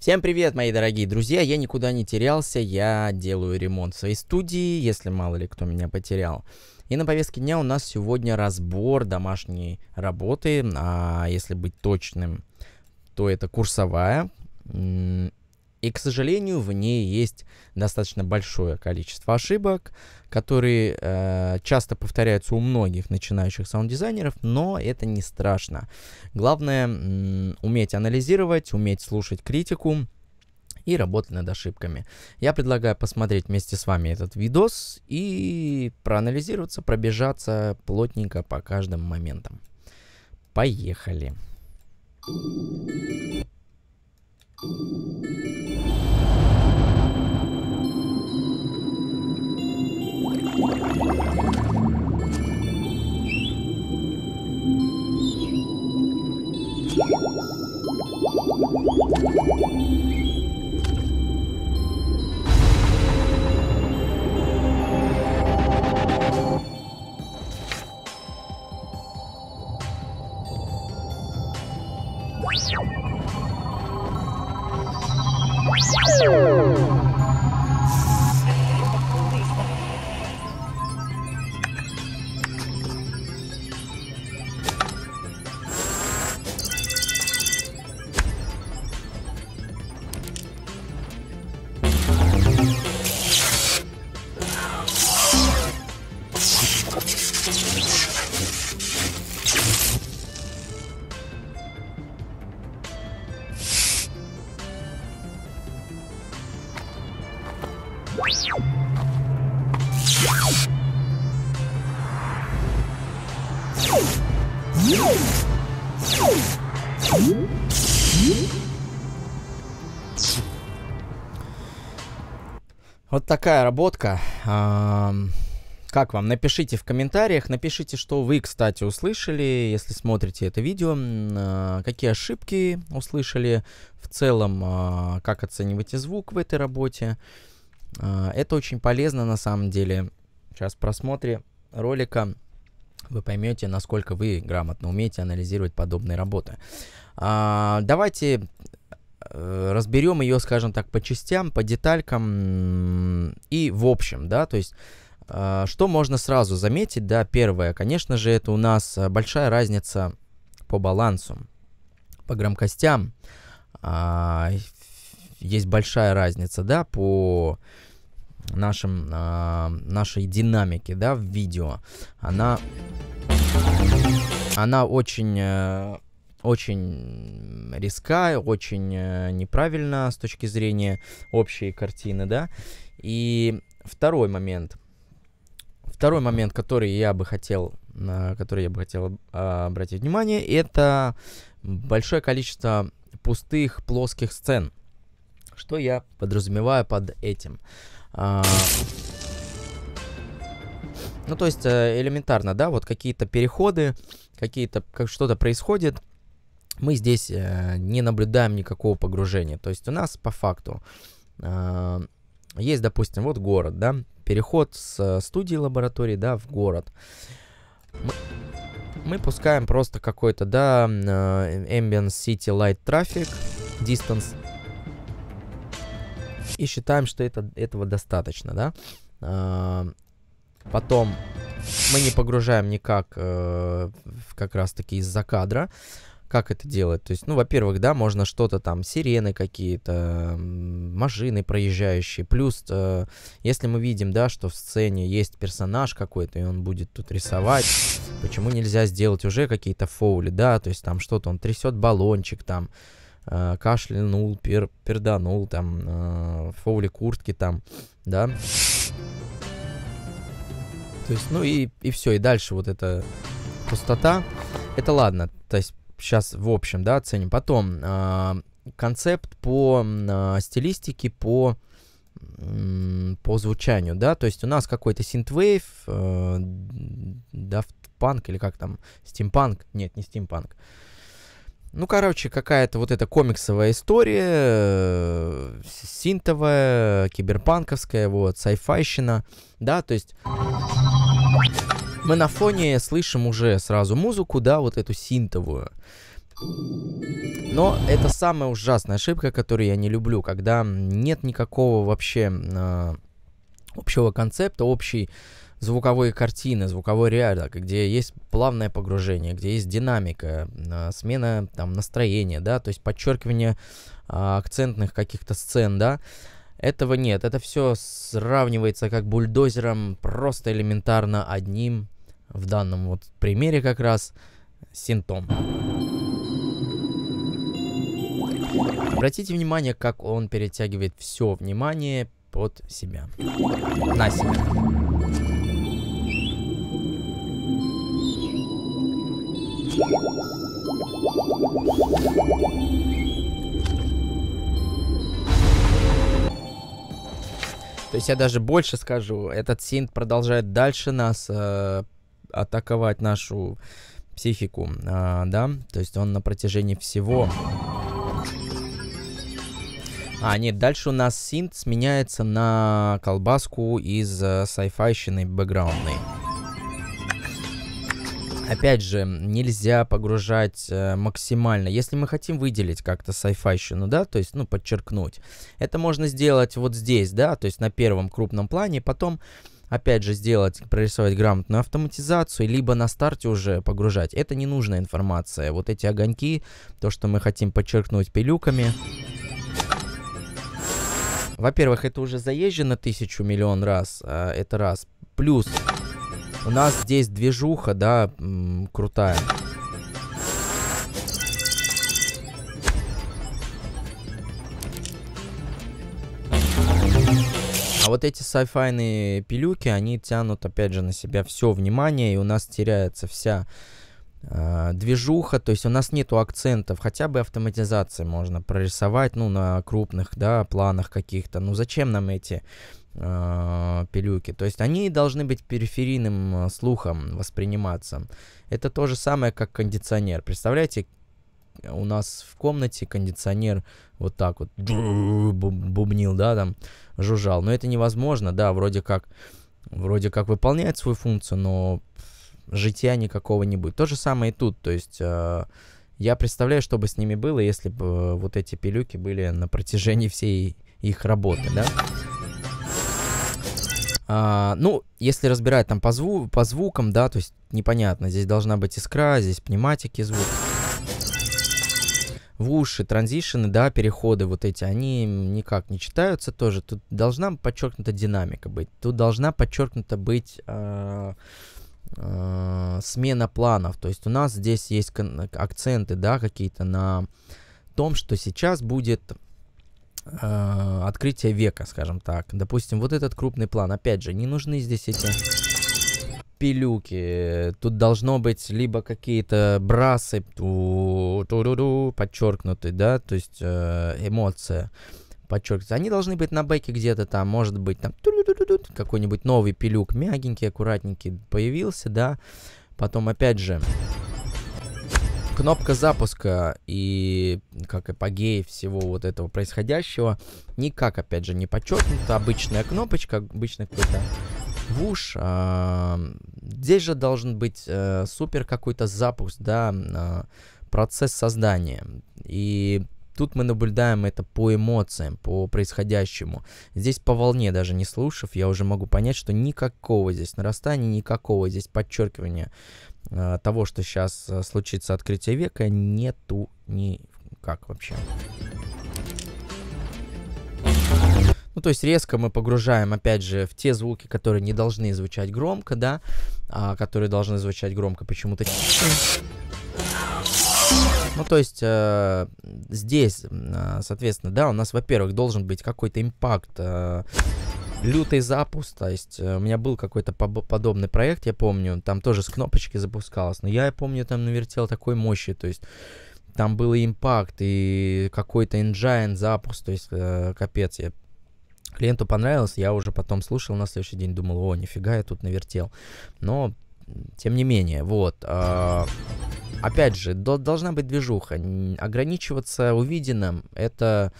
Всем привет, мои дорогие друзья, я никуда не терялся, я делаю ремонт своей студии, если мало ли кто меня потерял. И на повестке дня у нас сегодня разбор домашней работы, а если быть точным, то это курсовая, и, к сожалению, в ней есть достаточно большое количество ошибок, которые э, часто повторяются у многих начинающих саунд-дизайнеров, но это не страшно. Главное уметь анализировать, уметь слушать критику и работать над ошибками. Я предлагаю посмотреть вместе с вами этот видос и проанализироваться, пробежаться плотненько по каждым моментам. Поехали! What? Вот такая работка. Как вам? Напишите в комментариях, напишите, что вы, кстати, услышали, если смотрите это видео, а, какие ошибки услышали в целом, а, как оцениваете звук в этой работе. А, это очень полезно на самом деле. Сейчас просмотре ролика вы поймете, насколько вы грамотно умеете анализировать подобные работы. Давайте Э, разберем ее, скажем так, по частям, по деталькам и в общем, да, то есть э, что можно сразу заметить, да, первое, конечно же, это у нас э, большая разница по балансу, по громкостям, а, есть большая разница, да, по нашим, а, нашей динамике, да, в видео, она, она очень очень риска, очень э, неправильно с точки зрения общей картины, да. И второй момент. Второй момент, который я бы хотел, на который я бы хотел а, обратить внимание, это большое количество пустых плоских сцен. Что я подразумеваю под этим? А... Ну, то есть э, элементарно, да, вот какие-то переходы, какие-то, как что-то происходит, мы здесь э, не наблюдаем никакого погружения. То есть у нас по факту э, есть, допустим, вот город, да, переход с э, студии лаборатории, да, в город. Мы, мы пускаем просто какой-то, да, э, Ambient City Light Traffic, Distance. И считаем, что это, этого достаточно, да. Э, потом мы не погружаем никак э, как раз-таки из-за кадра как это делать? То есть, ну, во-первых, да, можно что-то там, сирены какие-то, машины проезжающие. Плюс, э, если мы видим, да, что в сцене есть персонаж какой-то, и он будет тут рисовать, почему нельзя сделать уже какие-то фоули, да, то есть там что-то, он трясет баллончик там, э, кашлянул, пер, перданул там, э, фоули куртки там, да. То есть, ну и, и все, и дальше вот эта пустота. Это ладно, то есть сейчас в общем, да, оценим. Потом а, концепт по а, стилистике, по по звучанию, да, то есть у нас какой-то синтвейв, э, Daft Punk или как там, стимпанк, нет, не стимпанк, ну, короче, какая-то вот эта комиксовая история, э, синтовая, киберпанковская, вот, сайфайщина, да, то есть... Мы на фоне слышим уже сразу музыку, да, вот эту синтовую. Но это самая ужасная ошибка, которую я не люблю, когда нет никакого вообще э, общего концепта, общей звуковой картины, звуковой ряда, где есть плавное погружение, где есть динамика, э, смена там настроения, да, то есть подчеркивание э, акцентных каких-то сцен, да. Этого нет, это все сравнивается как бульдозером, просто элементарно одним в данном вот примере как раз синтом. Обратите внимание, как он перетягивает все внимание под себя. На себя. То есть я даже больше скажу, этот синт продолжает дальше нас э, атаковать нашу психику, а, да? То есть он на протяжении всего... А, нет, дальше у нас синт сменяется на колбаску из э, сайфайщины бэкграундной. Опять же, нельзя погружать э, максимально. Если мы хотим выделить как-то сайфайщину, да, то есть, ну, подчеркнуть, это можно сделать вот здесь, да, то есть на первом крупном плане, потом опять же, сделать, прорисовать грамотную автоматизацию, либо на старте уже погружать. Это ненужная информация. Вот эти огоньки, то, что мы хотим подчеркнуть пилюками... Во-первых, это уже заезжено тысячу миллион раз, а, это раз. Плюс у нас здесь движуха, да, крутая. вот эти сайфайные пилюки, они тянут, опять же, на себя все внимание, и у нас теряется вся а, движуха, то есть у нас нету акцентов, хотя бы автоматизации можно прорисовать, ну, на крупных, да, планах каких-то, ну, зачем нам эти э, пилюки. То есть они должны быть периферийным а, слухом восприниматься. Это то же самое, как кондиционер. Представляете, у нас в комнате кондиционер вот так вот бубнил, да, там жужжал. Но это невозможно, да, вроде как, вроде как выполняет свою функцию, но жития никакого не будет. То же самое и тут, то есть э, я представляю, что бы с ними было, если бы э, вот эти пилюки были на протяжении всей их работы, да. А, ну, если разбирать там по, зву по звукам, да, то есть непонятно, здесь должна быть искра, здесь пневматики звук в уши, транзишены, да, переходы вот эти, они никак не читаются тоже. Тут должна подчеркнута динамика быть, тут должна подчеркнута быть э, э, смена планов. То есть у нас здесь есть акценты, да, какие-то на том, что сейчас будет э, открытие века, скажем так. Допустим, вот этот крупный план. Опять же, не нужны здесь эти пилюки Тут должно быть либо какие-то брасы, ту -ту -ду -ду, подчеркнуты, да, то есть э, эмоция подчеркивается. Они должны быть на бэке где-то там, может быть, там какой-нибудь новый пилюк, мягенький, аккуратненький появился, да. Потом, опять же, кнопка запуска и как эпогеи всего вот этого происходящего никак, опять же, не подчеркнута. Обычная кнопочка, обычный какой-то вуш. Э, здесь же должен быть э, супер какой-то запуск, да, э, процесс создания. И тут мы наблюдаем это по эмоциям, по происходящему. Здесь по волне, даже не слушав, я уже могу понять, что никакого здесь нарастания, никакого здесь подчеркивания э, того, что сейчас э, случится открытие века, нету никак вообще. Ну, то есть резко мы погружаем, опять же, в те звуки, которые не должны звучать громко, да, а которые должны звучать громко почему-то. Ну, то есть э, здесь, э, соответственно, да, у нас, во-первых, должен быть какой-то импакт, э, лютый запуск. То есть э, у меня был какой-то подобный проект, я помню, там тоже с кнопочки запускалось, но я, я помню, там навертел такой мощи, то есть там был и импакт, и какой-то engine запуск, то есть э, капец, я Клиенту понравилось, я уже потом слушал на следующий день, думал, о, нифига я тут навертел. Но, тем не менее, вот. Э, опять же, до, должна быть движуха. Ограничиваться увиденным — это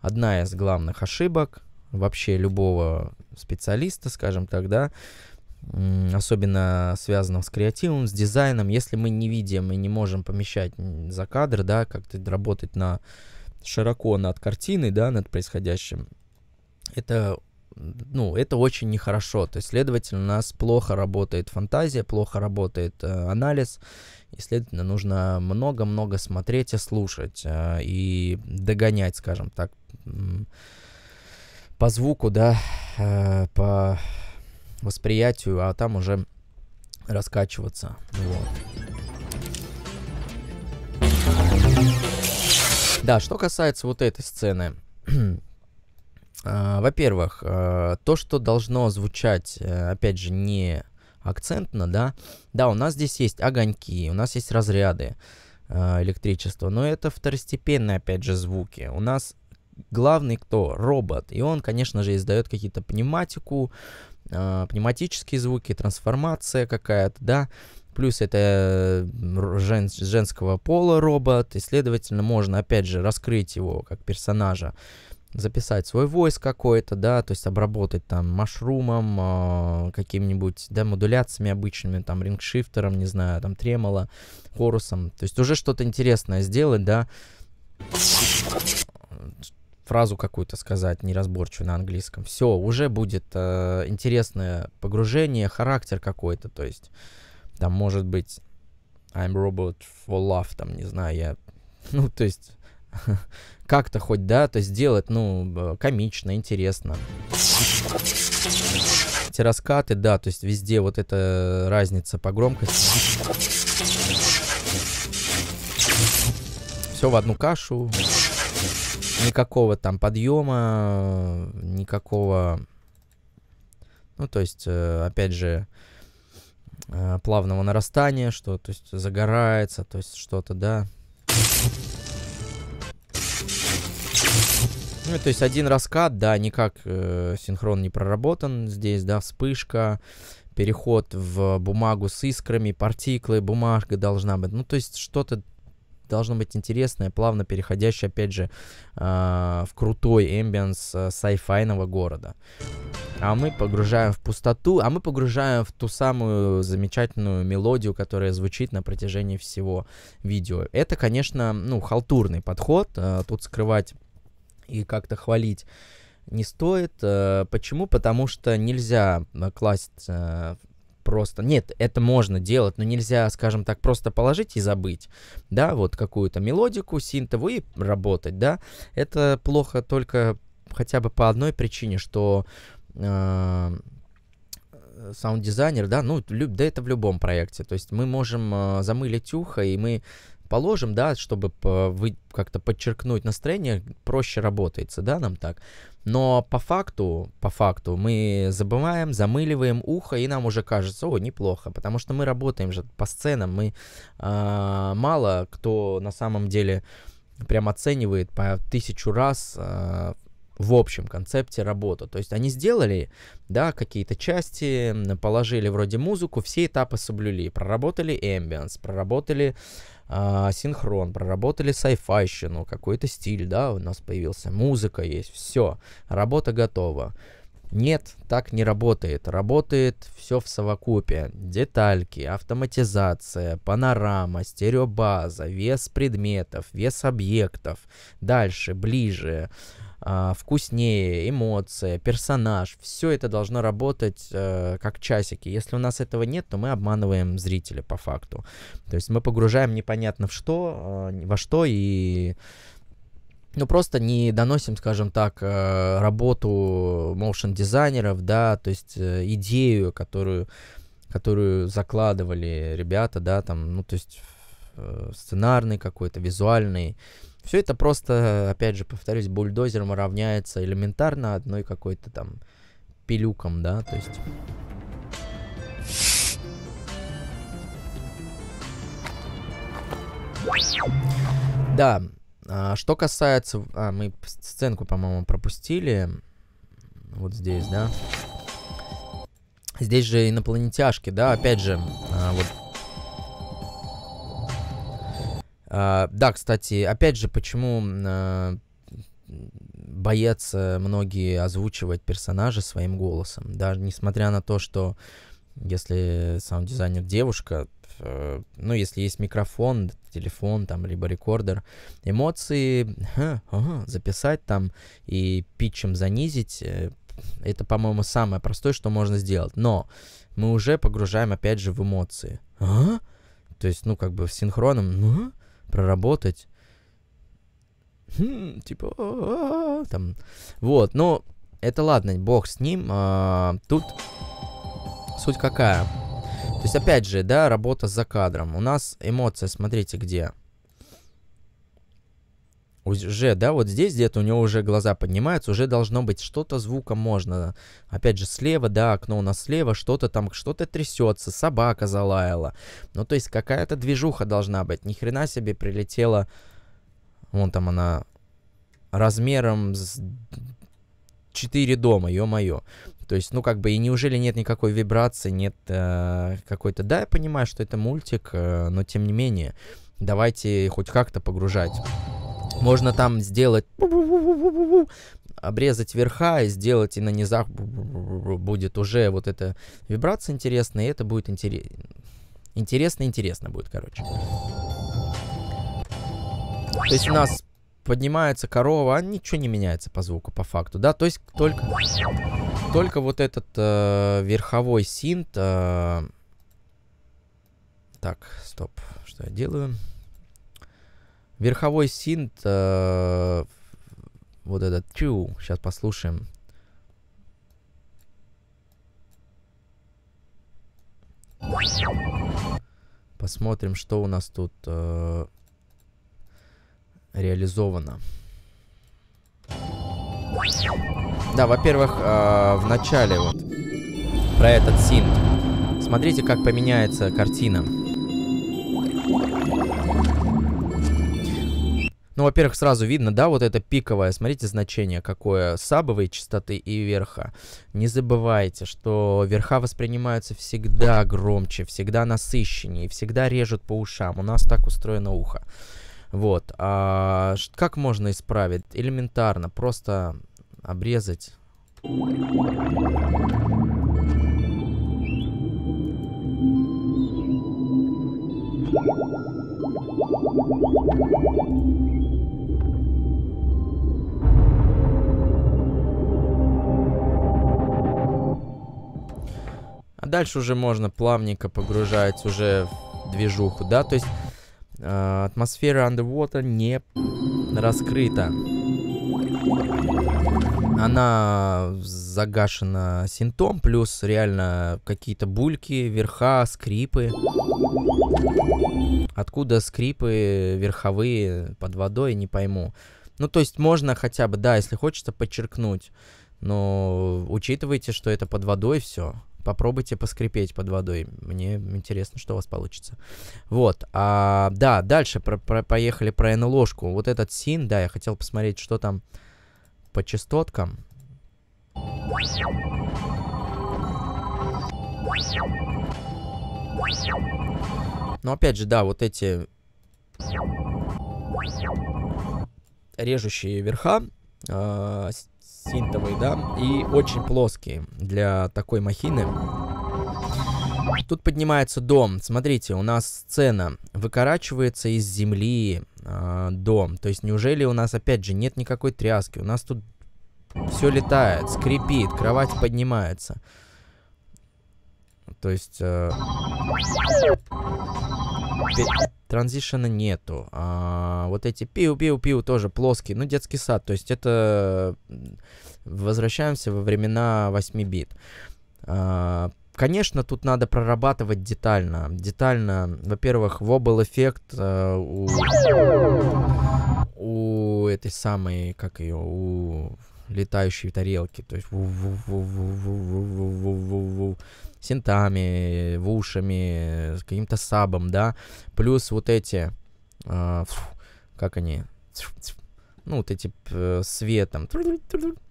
одна из главных ошибок вообще любого специалиста, скажем так, да, особенно связанного с креативом, с дизайном, если мы не видим и не можем помещать за кадр, да, как-то работать на широко над картиной, да, над происходящим, это ну, это очень нехорошо. То есть, следовательно, у нас плохо работает фантазия, плохо работает э, анализ, и, следовательно, нужно много-много смотреть и слушать, э, и догонять, скажем так, по звуку, да, э, по восприятию, а там уже раскачиваться. Вот. Да, что касается вот этой сцены, А, во-первых, а, то, что должно звучать, э, опять же, не акцентно, да, да, у нас здесь есть огоньки, у нас есть разряды а, электричества, но это второстепенные, опять же, звуки. У нас главный кто? Робот. И он, конечно же, издает какие-то пневматику, пневматические звуки, трансформация какая-то, да, плюс это жен, женского пола робот, и, следовательно, можно, опять же, раскрыть его как персонажа записать свой voice какой-то, да, то есть обработать там машрумом, э, каким-нибудь, да, модуляциями обычными, там, рингшифтером, не знаю, там, тремоло, хорусом, то есть уже что-то интересное сделать, да, фразу какую-то сказать неразборчивую на английском, все, уже будет э, интересное погружение, характер какой-то, то есть там может быть I'm robot for love, там, не знаю, я, ну, то есть как-то хоть, да, то сделать, ну, комично, интересно. Эти раскаты, да, то есть везде вот эта разница по громкости. Все в одну кашу. Никакого там подъема, никакого... Ну, то есть, э, опять же, э, плавного нарастания, что, то есть, загорается, то есть, что-то, да. Ну, то есть один раскат, да, никак э, синхрон не проработан. Здесь, да, вспышка, переход в бумагу с искрами, партиклы, бумажка должна быть. Ну, то есть что-то должно быть интересное, плавно переходящее, опять же, э, в крутой эмбиенс э, сайфайного города. А мы погружаем в пустоту, а мы погружаем в ту самую замечательную мелодию, которая звучит на протяжении всего видео. Это, конечно, ну, халтурный подход. Э, тут скрывать и как-то хвалить не стоит. Э, почему? Потому что нельзя э, класть э, просто... Нет, это можно делать, но нельзя, скажем так, просто положить и забыть, да, вот какую-то мелодику синтовую и работать, да. Это плохо только хотя бы по одной причине, что саунд-дизайнер, да, ну, да это в любом проекте. То есть мы можем э, замылить ухо, и мы Положим, да, чтобы вы как-то подчеркнуть настроение, проще работается, да, нам так. Но по факту, по факту мы забываем, замыливаем ухо, и нам уже кажется, о, неплохо, потому что мы работаем же по сценам, мы э, мало кто на самом деле прям оценивает по тысячу раз э, в общем концепте работу. То есть они сделали, да, какие-то части, положили вроде музыку, все этапы соблюли, проработали эмбиенс, проработали а, синхрон, проработали сайфайщину, какой-то стиль, да, у нас появился, музыка есть, все, работа готова. Нет, так не работает. Работает все в совокупе. Детальки, автоматизация, панорама, стереобаза, вес предметов, вес объектов. Дальше, ближе. Э, а, вкуснее, эмоция, персонаж, все это должно работать э, как часики. Если у нас этого нет, то мы обманываем зрителя по факту. То есть мы погружаем непонятно в что, э, во что и ну, просто не доносим, скажем так, э, работу моушн-дизайнеров, да, то есть э, идею, которую, которую закладывали ребята, да, там, ну, то есть э, сценарный какой-то, визуальный, все это просто, опять же, повторюсь, бульдозером равняется элементарно одной какой-то там пилюком, да, то есть... Да, а, что касается... А, мы сценку, по-моему, пропустили. Вот здесь, да. Здесь же инопланетяшки, да, опять же, а, вот А, да, кстати, опять же, почему а, боятся многие озвучивать персонажа своим голосом, даже несмотря на то, что если саунд-дизайнер девушка, э, ну, если есть микрофон, телефон, там, либо рекордер, эмоции ха, ага, записать там и питчем занизить, э, это, по-моему, самое простое, что можно сделать. Но мы уже погружаем, опять же, в эмоции. А? То есть, ну, как бы синхроном, ну, а? проработать. Хм, типа, там, вот, но это ладно, бог с ним, а, тут суть какая. То есть, опять же, да, работа за кадром. У нас эмоция, смотрите, где уже, да, вот здесь где-то у него уже глаза поднимаются, уже должно быть что-то звуком можно. Опять же, слева, да, окно у нас слева, что-то там, что-то трясется, собака залаяла. Ну, то есть какая-то движуха должна быть. Ни хрена себе прилетела, вон там она, размером с 4 дома, ё-моё. То есть, ну, как бы, и неужели нет никакой вибрации, нет э, какой-то... Да, я понимаю, что это мультик, э, но тем не менее, давайте хоть как-то погружать. Можно там сделать обрезать верха и сделать и на низах будет уже вот эта вибрация интересная, и это будет интересно. Интересно-интересно будет, короче. То есть у нас поднимается корова, а ничего не меняется по звуку, по факту, да? То есть только, только вот этот э, верховой синт... Э... Так, стоп, что я делаю? Верховой синт, э, вот этот чу, сейчас послушаем. Посмотрим, что у нас тут э, реализовано. Да, во-первых, э, в начале вот про этот синт. Смотрите, как поменяется картина. Ну, во-первых, сразу видно, да, вот это пиковое, смотрите, значение какое, сабовые частоты и верха. Не забывайте, что верха воспринимаются всегда громче, всегда насыщеннее, всегда режут по ушам. У нас так устроено ухо. Вот. А как можно исправить? Элементарно, просто обрезать. А дальше уже можно плавненько погружать уже в движуху, да, то есть э, атмосфера Underwater не раскрыта. Она загашена синтом, плюс реально какие-то бульки, верха, скрипы. Откуда скрипы верховые под водой, не пойму. Ну, то есть можно хотя бы, да, если хочется, подчеркнуть. Но учитывайте, что это под водой все. Попробуйте поскрипеть под водой. Мне интересно, что у вас получится. Вот. А, да, дальше про, про, поехали про НЛОшку. Вот этот син, да, я хотел посмотреть, что там по частоткам. Thank но опять же, да, вот эти режущие верха, э, синтовые, да, и очень плоские для такой махины. Тут поднимается дом. Смотрите, у нас сцена выкорачивается из земли э, дом. То есть неужели у нас, опять же, нет никакой тряски? У нас тут все летает, скрипит, кровать поднимается. То есть... Э... Транзишена нету. А, вот эти пиу-пиу-пиу тоже плоские. Ну, детский сад. То есть это... Возвращаемся во времена 8 бит. А, конечно, тут надо прорабатывать детально. Детально, во-первых, вобл эффект э, у, у этой самой, как ее, у летающей тарелки. То есть синтами, вушами, каким-то сабом, да, плюс вот эти, э, как они, ну, вот эти э, светом,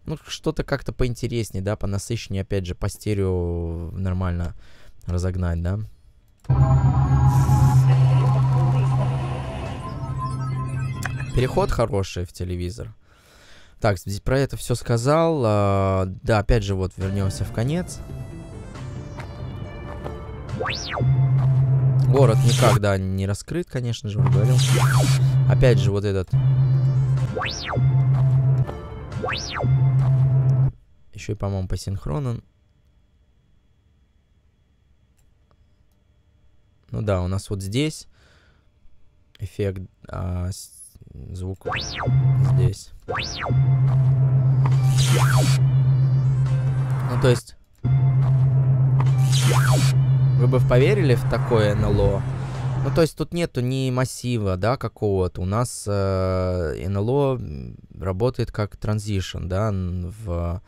ну, что-то как-то поинтереснее, да, понасыщеннее, опять же, по стерео нормально разогнать, да. Переход хороший в телевизор. Так, про это все сказал. А, да, опять же, вот вернемся в конец. Город никогда не раскрыт, конечно же, он говорил. Опять же, вот этот. Еще и, по-моему, по синхрону. Ну да, у нас вот здесь эффект а, звук здесь. Ну то есть вы бы поверили в такое НЛО? Ну, то есть тут нету ни массива, да, какого-то. У нас э, НЛО работает как транзишн, да, в,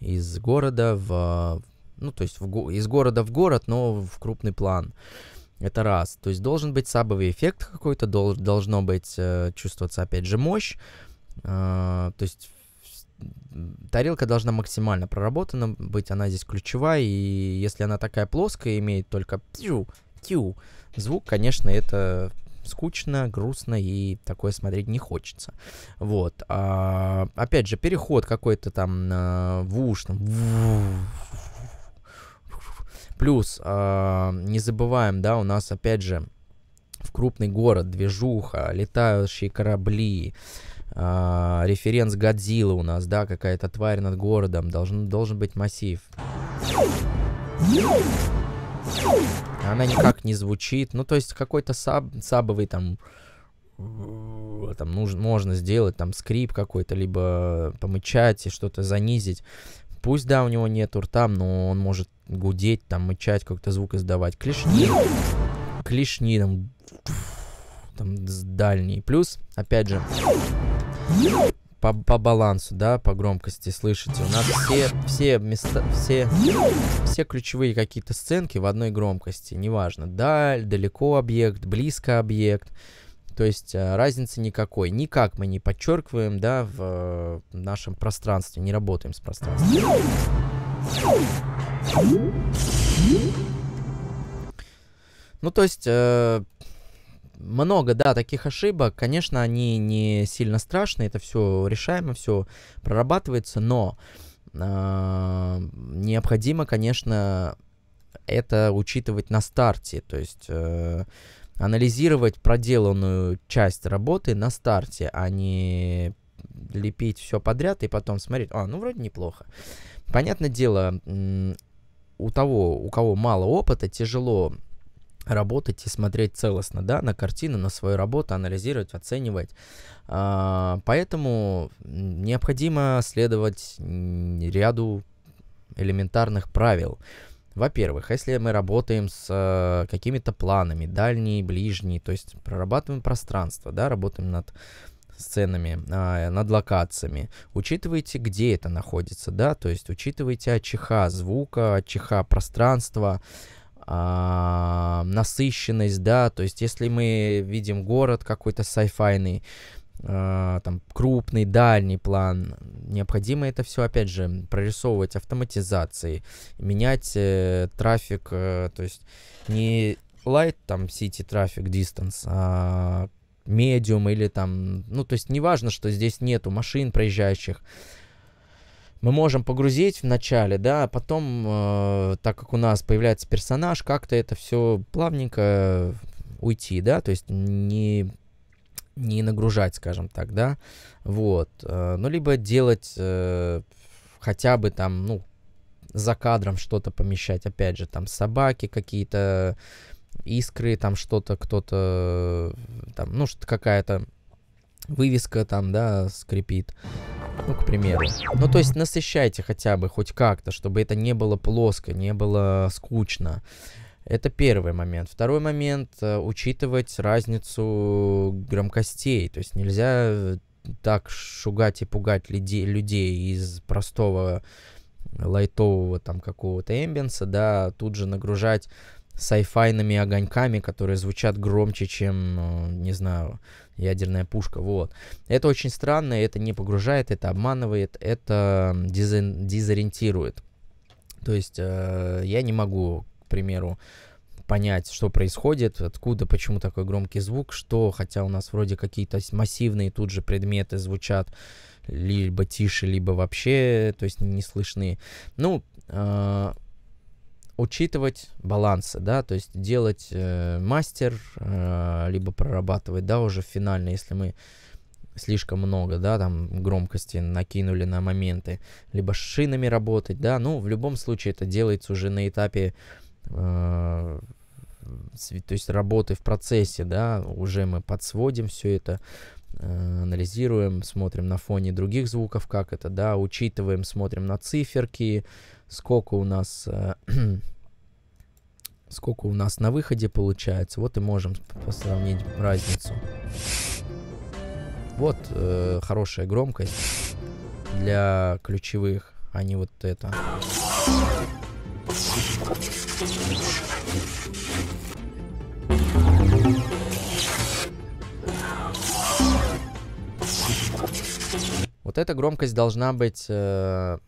из города в... Ну, то есть в, из города в город, но в крупный план. Это раз. То есть должен быть сабовый эффект какой-то, дол, должно быть э, чувствоваться, опять же, мощь. Э, то есть тарелка должна максимально проработана быть, она здесь ключевая, и если она такая плоская, имеет только тю, тю, звук, конечно, это скучно, грустно и такое смотреть не хочется. Вот. А, опять же, переход какой-то там а, в уш, там, Плюс, а, не забываем, да, у нас опять же в крупный город, движуха, летающие корабли, а, референс Годзилла у нас, да, какая-то тварь над городом, должен, должен быть массив. Она никак не звучит, ну то есть какой-то саб, сабовый там э, там нужно, можно сделать там скрип какой-то, либо помычать и что-то занизить. Пусть, да, у него нет рта, но он может гудеть, там, мычать, как то звук издавать. Клешни. Клешни, там, там, дальний. Плюс, опять же, по, по балансу, да, по громкости слышите. У нас все, все места, все, все ключевые какие-то сценки в одной громкости. Неважно, даль, далеко объект, близко объект. То есть а, разницы никакой. Никак мы не подчеркиваем, да, в, в нашем пространстве. Не работаем с пространством. Ну, то есть, э, много, да, таких ошибок. Конечно, они не сильно страшны, это все решаемо, все прорабатывается, но э, необходимо, конечно, это учитывать на старте, то есть э, анализировать проделанную часть работы на старте, а не лепить все подряд и потом смотреть, а, ну вроде неплохо. Понятное дело, у того, у кого мало опыта, тяжело работать и смотреть целостно, да, на картину, на свою работу, анализировать, оценивать. А, поэтому необходимо следовать ряду элементарных правил. Во-первых, если мы работаем с э, какими-то планами, дальние, ближние, то есть прорабатываем пространство, да, работаем над сценами, э, над локациями, учитывайте, где это находится, да, то есть учитывайте АЧХ звука, АЧХ пространства, э, а, насыщенность, да, то есть если мы видим город какой-то сайфайный, а, там крупный дальний план, необходимо это все опять же прорисовывать автоматизацией, менять э, трафик, э, то есть не light там city traffic distance, а medium или там, ну то есть неважно, что здесь нету машин проезжающих, мы можем погрузить в начале, да, а потом, э, так как у нас появляется персонаж, как-то это все плавненько э, уйти, да, то есть не не нагружать, скажем так, да, вот, э, ну, либо делать э, хотя бы там, ну, за кадром что-то помещать, опять же, там собаки какие-то, искры, там что-то, кто-то, э, там, ну, что-то какая-то вывеска там, да, скрипит. Ну, к примеру. Ну, то есть насыщайте хотя бы хоть как-то, чтобы это не было плоско, не было скучно. Это первый момент. Второй момент э, учитывать разницу громкостей. То есть нельзя э, так шугать и пугать людей, людей из простого лайтового там какого-то эмбенса, да, тут же нагружать сайфайными огоньками, которые звучат громче, чем, э, не знаю, ядерная пушка, вот. Это очень странно, это не погружает, это обманывает, это дизен, дезориентирует. То есть э, я не могу, к примеру, понять, что происходит, откуда, почему такой громкий звук, что, хотя у нас вроде какие-то массивные тут же предметы звучат, либо тише, либо вообще, то есть не слышны. Ну, э, учитывать балансы, да, то есть делать э, мастер, э, либо прорабатывать, да, уже финально, если мы слишком много, да, там громкости накинули на моменты, либо шинами работать, да, ну, в любом случае это делается уже на этапе, э, то есть работы в процессе, да, уже мы подсводим все это, э, анализируем, смотрим на фоне других звуков, как это, да, учитываем, смотрим на циферки, э, сколько у нас э, сколько у нас на выходе получается. Вот и можем сравнить разницу. Вот э, хорошая громкость для ключевых, а вот это. Вот эта громкость должна быть... Э,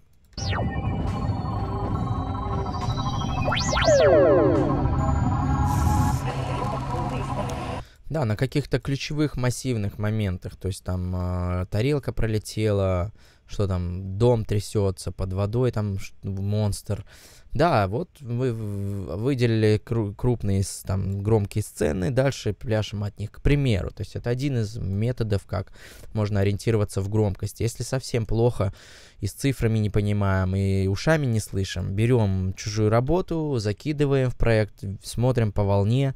да, на каких-то ключевых массивных моментах, то есть там э, тарелка пролетела, что там дом трясется, под водой там монстр. Да, вот мы выделили крупные там громкие сцены, дальше пляшем от них, к примеру. То есть это один из методов, как можно ориентироваться в громкости. Если совсем плохо и с цифрами не понимаем, и ушами не слышим, берем чужую работу, закидываем в проект, смотрим по волне,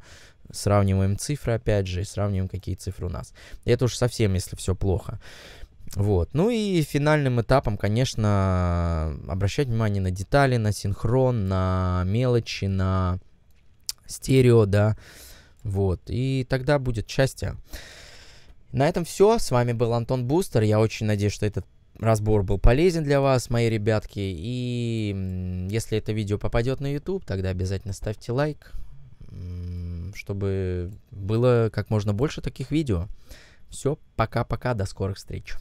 сравниваем цифры опять же и сравниваем, какие цифры у нас. Это уж совсем, если все плохо. Вот. Ну и финальным этапом, конечно, обращать внимание на детали, на синхрон, на мелочи, на стерео, да. Вот. И тогда будет счастье. На этом все. С вами был Антон Бустер. Я очень надеюсь, что этот разбор был полезен для вас, мои ребятки. И если это видео попадет на YouTube, тогда обязательно ставьте лайк, чтобы было как можно больше таких видео. Все, пока-пока, до скорых встреч.